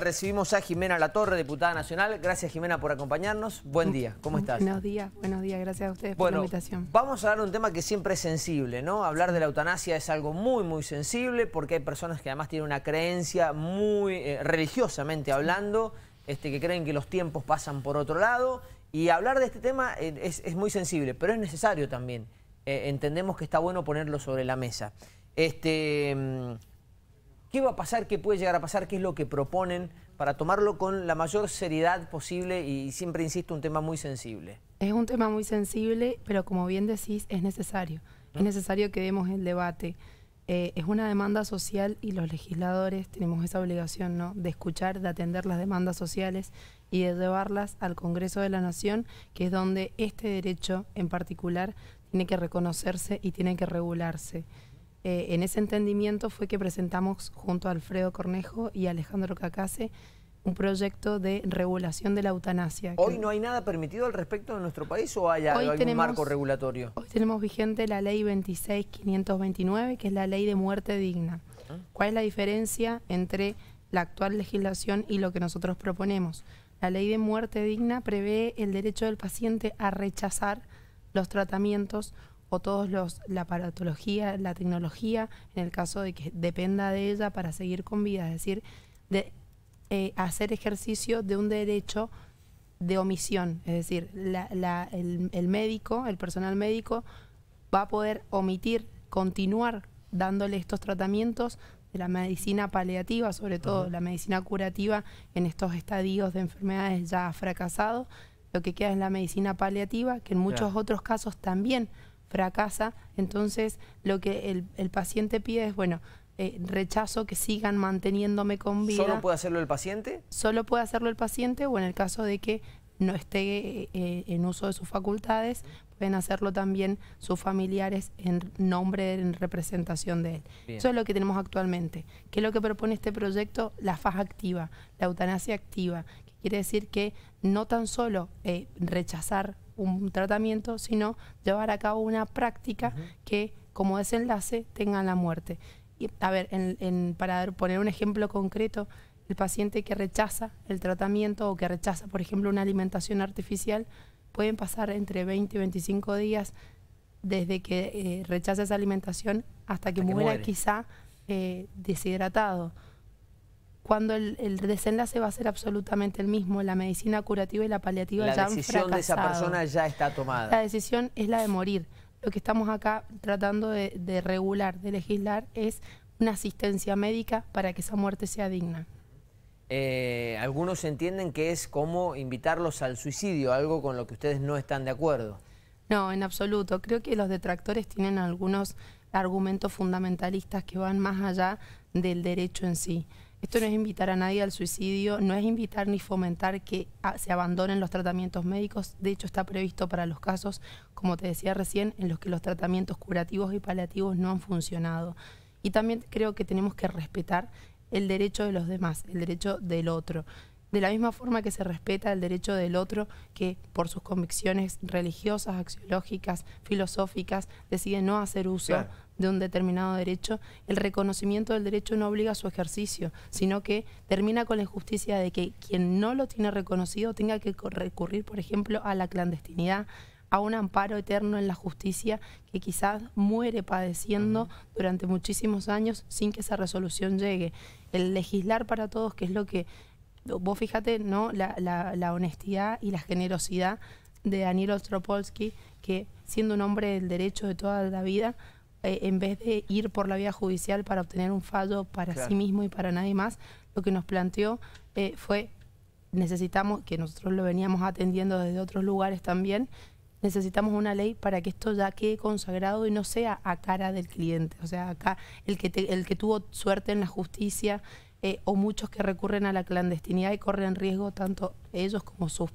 recibimos a Jimena La Torre, diputada nacional. Gracias Jimena por acompañarnos. Buen día, ¿cómo estás? Buenos días, buenos días, gracias a ustedes por la invitación. Vamos a hablar de un tema que siempre es sensible, ¿no? Hablar de la eutanasia es algo muy, muy sensible porque hay personas que además tienen una creencia muy eh, religiosamente hablando, este, que creen que los tiempos pasan por otro lado y hablar de este tema eh, es, muy sensible, pero es necesario también. Eh, entendemos que está bueno ponerlo sobre la mesa. Este, mm, ¿Qué va a pasar? ¿Qué puede llegar a pasar? ¿Qué es lo que proponen para tomarlo con la mayor seriedad posible y siempre, insisto, un tema muy sensible? Es un tema muy sensible, pero como bien decís, es necesario. Es necesario que demos el debate. Eh, es una demanda social y los legisladores tenemos esa obligación ¿no? de escuchar, de atender las demandas sociales y de llevarlas al Congreso de la Nación, que es donde este derecho en particular tiene que reconocerse y tiene que regularse. Eh, en ese entendimiento fue que presentamos junto a Alfredo Cornejo y Alejandro Cacase un proyecto de regulación de la eutanasia. ¿Hoy no hay nada permitido al respecto en nuestro país o hay algún marco regulatorio? Hoy tenemos vigente la ley 26529, que es la ley de muerte digna. Ah. ¿Cuál es la diferencia entre la actual legislación y lo que nosotros proponemos? La ley de muerte digna prevé el derecho del paciente a rechazar los tratamientos o todos los la paratología, la tecnología, en el caso de que dependa de ella para seguir con vida, es decir, de eh, hacer ejercicio de un derecho de omisión, es decir, el, médico, el personal médico va a poder omitir, continuar dándole estos tratamientos de la medicina paliativa, sobre todo la medicina curativa en estos estadios de enfermedades ya fracasados. Lo que queda es la medicina paliativa, que en muchos otros casos también fracasa, entonces lo que el, paciente pide es, bueno, eh, rechazo que sigan manteniéndome con vida. ¿Solo puede hacerlo el paciente? Solo puede hacerlo el paciente o en el caso de que no esté eh, eh, en uso de sus facultades, pueden hacerlo también sus familiares en nombre, en representación de él. Eso es lo que tenemos actualmente. ¿Qué es lo que propone este proyecto? La faja activa, la eutanasia activa, quiere decir que no tan solo rechazar un tratamiento, sino llevar a cabo una práctica que como desenlace tenga la muerte. Y, a ver, en, para poner un ejemplo concreto, el paciente que rechaza el tratamiento o que rechaza, por ejemplo, una alimentación artificial, pueden pasar entre 20 y 25 días desde que eh, rechaza esa alimentación hasta que, muera quizá eh, deshidratado cuando el, desenlace va a ser absolutamente el mismo, la medicina curativa y la paliativa ya han fracasado. La decisión de esa persona ya está tomada. La decisión es la de morir. Lo que estamos acá tratando de, regular, de legislar, es una asistencia médica para que esa muerte sea digna. Eh, algunos entienden que es como invitarlos al suicidio, algo con lo que ustedes no están de acuerdo. No, en absoluto. Creo que los detractores tienen algunos argumentos fundamentalistas que van más allá del derecho en sí. Esto no es invitar a nadie al suicidio, no es invitar ni fomentar que ah, se abandonen los tratamientos médicos. De hecho, está previsto para los casos, como te decía recién, en los que los tratamientos curativos y paliativos no han funcionado. Y también creo que tenemos que respetar el derecho de los demás, el derecho del otro de la misma forma que se respeta el derecho del otro que por sus convicciones religiosas, axiológicas, filosóficas, decide no hacer uso de un determinado derecho, el reconocimiento del derecho no obliga a su ejercicio, sino que termina con la injusticia de que quien no lo tiene reconocido tenga que recurrir, por ejemplo, a la clandestinidad, a un amparo eterno en la justicia que quizás muere padeciendo durante muchísimos años sin que esa resolución llegue. El legislar para todos, que es lo que vos fíjate, ¿no? La, honestidad y la generosidad de Daniel Ostropolsky, que siendo un hombre del derecho de toda la vida, eh, en vez de ir por la vía judicial para obtener un fallo para sí mismo y para nadie más, lo que nos planteó eh, fue, necesitamos, que nosotros lo veníamos atendiendo desde otros lugares también, necesitamos una ley para que esto ya quede consagrado y no sea a cara del cliente, o sea, acá el que, el que tuvo suerte en la justicia, eh, o muchos que recurren a la clandestinidad y corren riesgo tanto ellos como sus,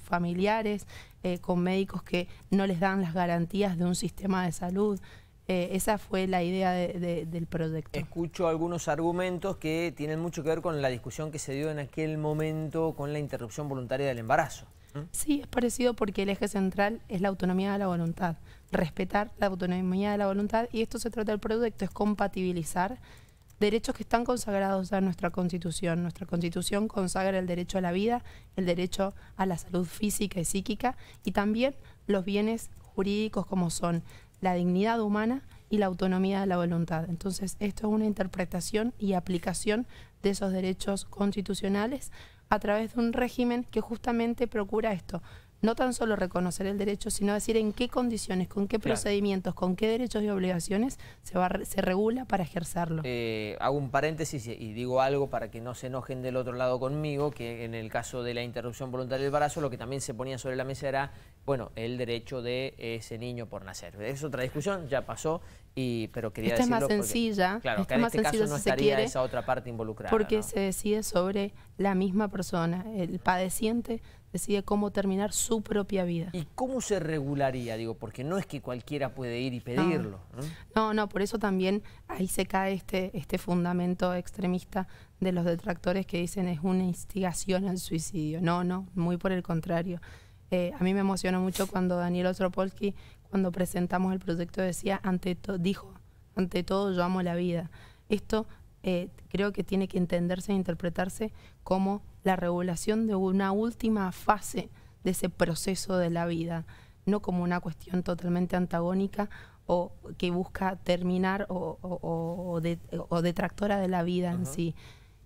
familiares, eh, con médicos que no les dan las garantías de un sistema de salud. Eh, esa fue la idea del proyecto. Escucho algunos argumentos que tienen mucho que ver con la discusión que se dio en aquel momento con la interrupción voluntaria del embarazo. Sí, es parecido porque el eje central es la autonomía de la voluntad, respetar la autonomía de la voluntad y esto se trata del proyecto, es compatibilizar derechos que están consagrados a nuestra Constitución. Nuestra Constitución consagra el derecho a la vida, el derecho a la salud física y psíquica y también los bienes jurídicos como son la dignidad humana y la autonomía de la voluntad. Entonces, esto es una interpretación y aplicación de esos derechos constitucionales a través de un régimen que justamente procura esto, no tan solo reconocer el derecho, sino decir en qué condiciones, con qué procedimientos, con qué derechos y obligaciones se, va, se regula para ejercerlo. Eh, hago un paréntesis y digo algo para que no se enojen del otro lado conmigo, que en el caso de la interrupción voluntaria del embarazo, lo que también se ponía sobre la mesa era, bueno, el derecho de ese niño por nacer. Es otra discusión, ya pasó, y, pero quería Esta es más sencilla. claro, en este caso no estaría esa otra parte involucrada. Porque se decide sobre la misma persona. El padeciente decide cómo terminar su propia vida. ¿Y cómo se regularía? Digo, porque no es que cualquiera puede ir y pedirlo. No, no, por eso también ahí se cae este, este fundamento extremista de los detractores que dicen es una instigación al suicidio. No, no, muy por el contrario. Eh, a mí me emocionó mucho cuando Daniel Ostropolsky, cuando presentamos el proyecto, decía, ante dijo, ante todo yo amo la vida. Esto eh, creo que tiene que entenderse e interpretarse como la regulación de una última fase de ese proceso de la vida, no como una cuestión totalmente antagónica o que busca terminar o, detractora de la vida en sí.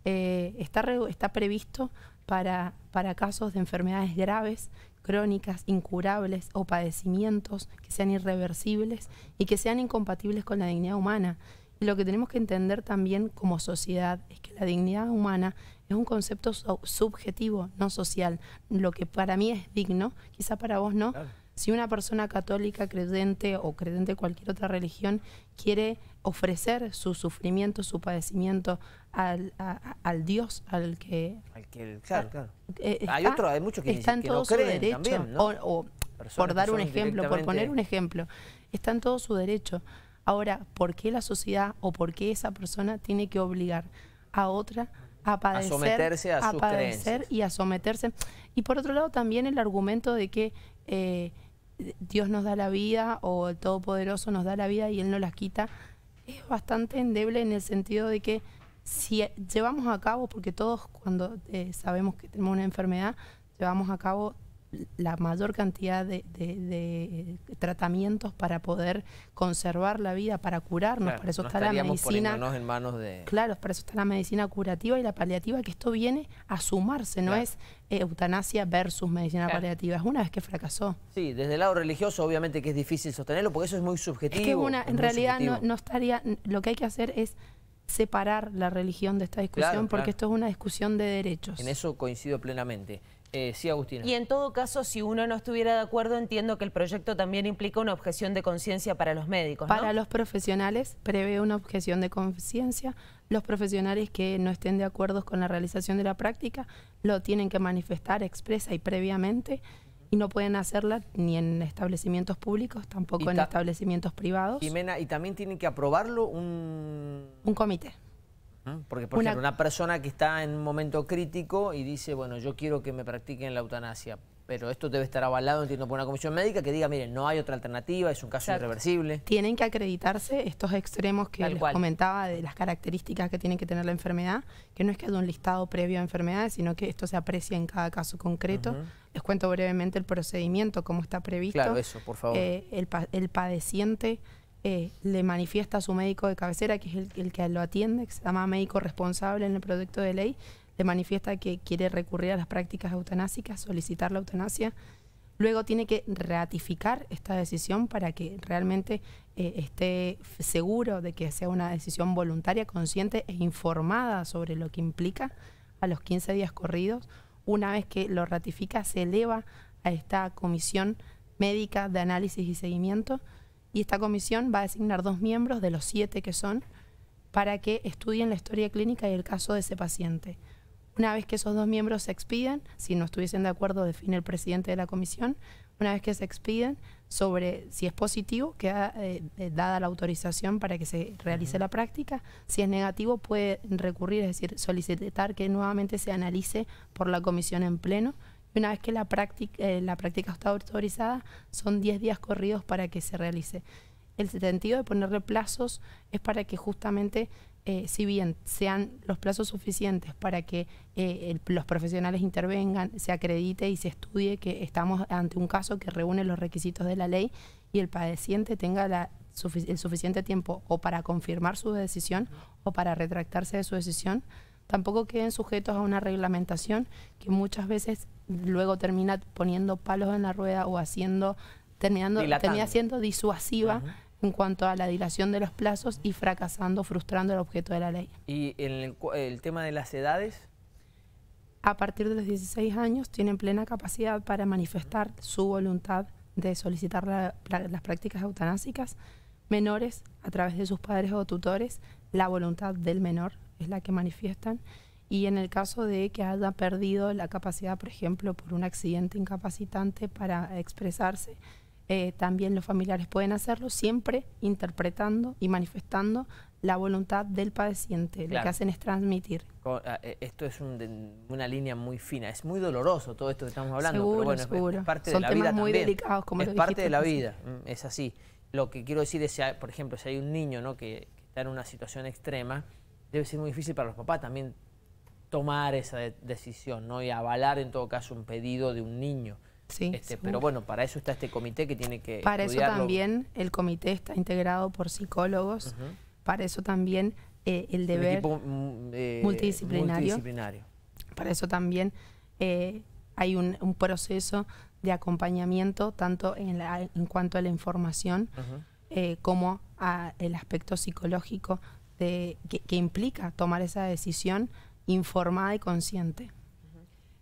Eh, está, previsto para casos de enfermedades graves, crónicas, incurables o padecimientos que sean irreversibles y que sean incompatibles con la dignidad humana lo que tenemos que entender también como sociedad es que la dignidad humana es un concepto subjetivo, no social. Lo que para mí es digno, quizá para vos no. Si una persona católica, creyente o creyente de cualquier otra religión quiere ofrecer su sufrimiento, su padecimiento al, Dios, al que... Al claro, eh, hay, otro, hay muchos que, están que no creen derecho, por dar un ejemplo, por poner un ejemplo, está en todo su derecho Ahora, ¿por qué la sociedad o por qué esa persona tiene que obligar a otra a padecer, a someterse padecer y a someterse? Y por otro lado, también el argumento de que eh, Dios nos da la vida o el Todopoderoso nos da la vida y Él no las quita, es bastante endeble en el sentido de que si llevamos a cabo, porque todos cuando eh, sabemos que tenemos una enfermedad, llevamos a cabo la mayor cantidad de, tratamientos para poder conservar la vida, para curarnos. para eso está la medicina. Claro, para eso está la medicina curativa y la paliativa, que esto viene a sumarse, no es eh, eutanasia versus medicina paliativa, es una vez que fracasó. Sí, desde el lado religioso, obviamente que es difícil sostenerlo, porque eso es muy subjetivo. en realidad no, estaría, lo que hay que hacer es separar la religión de esta discusión, porque esto es una discusión de derechos. En eso coincido plenamente. Eh, sí, Agustina. Y en todo caso, si uno no estuviera de acuerdo, entiendo que el proyecto también implica una objeción de conciencia para los médicos, Para los profesionales prevé una objeción de conciencia. Los profesionales que no estén de acuerdo con la realización de la práctica lo tienen que manifestar expresa y previamente y no pueden hacerla ni en establecimientos públicos, tampoco en establecimientos privados. ¿y también tienen que aprobarlo un...? Un comité. Porque, por una... ejemplo, una persona que está en un momento crítico y dice, bueno, yo quiero que me practiquen la eutanasia, pero esto debe estar avalado, entiendo, por una comisión médica que diga, miren, no hay otra alternativa, es un caso irreversible. Tienen que acreditarse estos extremos que les comentaba de las características que tiene que tener la enfermedad, que no es que haya un listado previo a enfermedades, sino que esto se aprecia en cada caso concreto. Les cuento brevemente el procedimiento, cómo está previsto. Claro, eso, por favor. Eh, el, el padeciente eh, le manifiesta a su médico de cabecera, que es el, que lo atiende, que se llama médico responsable en el proyecto de ley, le manifiesta que quiere recurrir a las prácticas eutanásicas, solicitar la eutanasia. Luego tiene que ratificar esta decisión para que realmente eh, esté seguro de que sea una decisión voluntaria, consciente e informada sobre lo que implica a los 15 días corridos. Una vez que lo ratifica, se eleva a esta comisión médica de análisis y seguimiento y esta comisión va a designar dos miembros de los siete que son para que estudien la historia clínica y el caso de ese paciente. Una vez que esos dos miembros se expidan, si no estuviesen de acuerdo, define el presidente de la comisión, una vez que se expidan sobre si es positivo, queda eh, eh, dada la autorización para que se realice la práctica, si es negativo puede recurrir, es decir, solicitar que nuevamente se analice por la comisión en pleno, una vez que la práctica, eh, la práctica está autorizada, son 10 días corridos para que se realice. El sentido de ponerle plazos es para que justamente, eh, si bien sean los plazos suficientes para que eh, los profesionales intervengan, se acredite y se estudie que estamos ante un caso que reúne los requisitos de la ley y el paciente tenga el suficiente tiempo o para confirmar su decisión o para retractarse de su decisión, tampoco queden sujetos a una reglamentación que muchas veces luego termina poniendo palos en la rueda o haciendo, terminando, termina siendo disuasiva. en cuanto a la dilación de los plazos y fracasando, frustrando el objeto de la ley. ¿Y el, tema de las edades? a partir de los 16 años tienen plena capacidad para manifestar su voluntad de solicitar las prácticas eutanásicas. Menores, a través de sus padres o tutores, la voluntad del menor es la que manifiestan. Y en el caso de que haya perdido la capacidad, por ejemplo, por un accidente incapacitante para expresarse, eh, también los familiares pueden hacerlo, siempre interpretando y manifestando la voluntad del padeciente. Lo que hacen es transmitir. Ah, eh, esto es una línea muy fina. Es muy doloroso todo esto que estamos hablando. Seguro, pero seguro. Son la temas vida muy también. delicados, como Es parte de la vida, mm, es así. Lo que quiero decir es, por ejemplo, si hay un niño ¿no? que, que está en una situación extrema, debe ser muy difícil para los papás también tomar esa decisión ¿no? y avalar en todo caso un pedido de un niño. Este, pero bueno, para eso está este comité que tiene que... Para eso también el comité está integrado por psicólogos, para eso también eh, el deber mm, eh, multidisciplinario. Para eso también eh, hay un, proceso de acompañamiento tanto en, cuanto a la información como al aspecto psicológico que implica tomar esa decisión informada y consciente.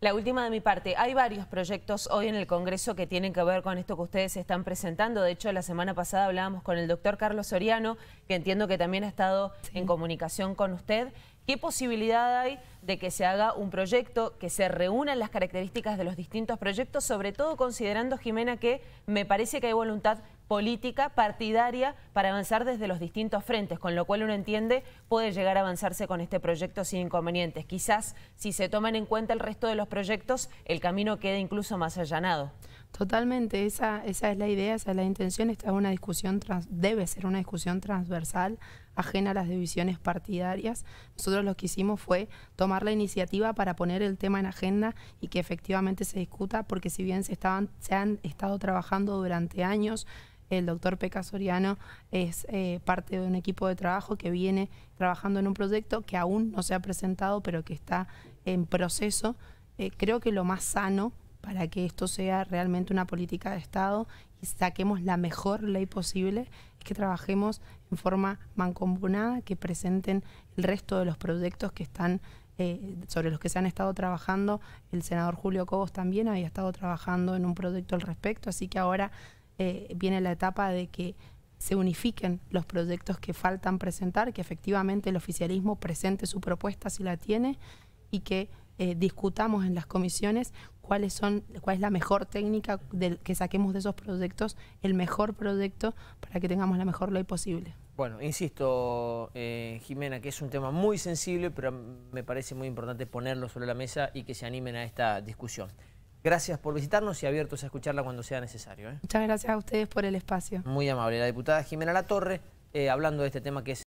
La última de mi parte. Hay varios proyectos hoy en el Congreso que tienen que ver con esto que ustedes están presentando. De hecho, la semana pasada hablábamos con el doctor Carlos Soriano, que entiendo que también ha estado en comunicación con usted. ¿Qué posibilidad hay de que se haga un proyecto, que se reúnan las características de los distintos proyectos, sobre todo considerando, Jimena, que me parece que hay voluntad política partidaria para avanzar desde los distintos frentes, con lo cual uno entiende puede llegar a avanzarse con este proyecto sin inconvenientes. Quizás si se toman en cuenta el resto de los proyectos, el camino quede incluso más allanado. Totalmente, esa, es la idea, esa es la intención. Esta es una discusión, debe ser una discusión transversal, ajena a las divisiones partidarias. Nosotros lo que hicimos fue tomar la iniciativa para poner el tema en agenda y que efectivamente se discuta, porque si bien se, estaban, se han estado trabajando durante años, el doctor Peca Soriano es eh, parte de un equipo de trabajo que viene trabajando en un proyecto que aún no se ha presentado, pero que está en proceso. Eh, creo que lo más sano para que esto sea realmente una política de Estado y saquemos la mejor ley posible es que trabajemos en forma mancomunada, que presenten el resto de los proyectos que están eh, sobre los que se han estado trabajando. El senador Julio Cobos también había estado trabajando en un proyecto al respecto, así que ahora eh, viene la etapa de que se unifiquen los proyectos que faltan presentar, que efectivamente el oficialismo presente su propuesta si la tiene y que eh, discutamos en las comisiones cuáles son, cuál es la mejor técnica que saquemos de esos proyectos, el mejor proyecto para que tengamos la mejor ley posible. Bueno, insisto, eh, Jimena, que es un tema muy sensible, pero me parece muy importante ponerlo sobre la mesa y que se animen a esta discusión. Gracias por visitarnos y abiertos a escucharla cuando sea necesario. ¿eh? Muchas gracias a ustedes por el espacio. Muy amable. La diputada Jimena La eh, hablando de este tema que es...